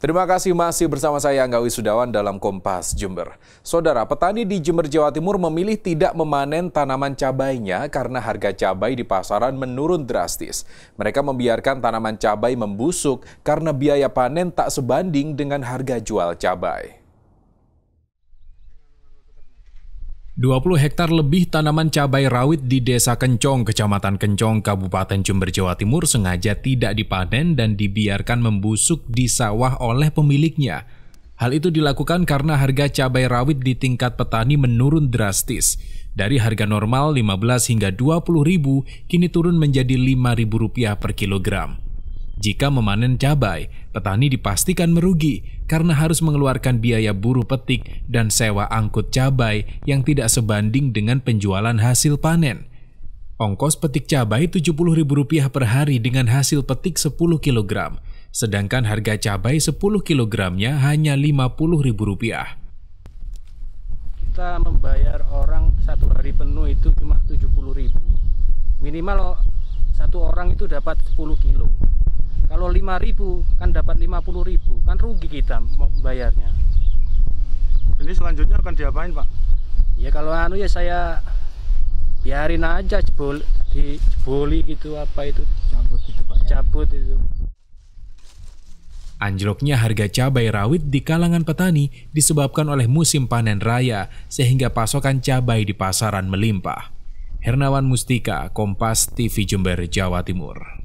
Terima kasih masih bersama saya Angga Wisudawan dalam Kompas Jember. Saudara, petani di Jember, Jawa Timur memilih tidak memanen tanaman cabainya karena harga cabai di pasaran menurun drastis. Mereka membiarkan tanaman cabai membusuk karena biaya panen tak sebanding dengan harga jual cabai. 20 hektar lebih tanaman cabai rawit di Desa Kencong, Kecamatan Kencong, Kabupaten Jember, Jawa Timur sengaja tidak dipanen dan dibiarkan membusuk di sawah oleh pemiliknya. Hal itu dilakukan karena harga cabai rawit di tingkat petani menurun drastis. Dari harga normal 15 hingga 20 ribu, kini turun menjadi 5 ribu rupiah per kilogram. Jika memanen cabai, petani dipastikan merugi karena harus mengeluarkan biaya buruh petik dan sewa angkut cabai yang tidak sebanding dengan penjualan hasil panen. Ongkos petik cabai Rp70.000 per hari dengan hasil petik 10 kg, sedangkan harga cabai 10 kilogramnya hanya Rp50.000. Kita membayar orang satu hari penuh itu cuma 70.000. Minimal satu orang itu dapat 10 kg kalau 5000 kan dapat 50000 kan rugi kita bayarnya ini selanjutnya akan diapain pak? ya kalau anu ya saya biarin aja jebol di jeboli gitu apa itu cabut itu pak ya? cabut itu Anjloknya harga cabai rawit di kalangan petani disebabkan oleh musim panen raya sehingga pasokan cabai di pasaran melimpah. Hernawan Mustika, Kompas TV Jember, Jawa Timur.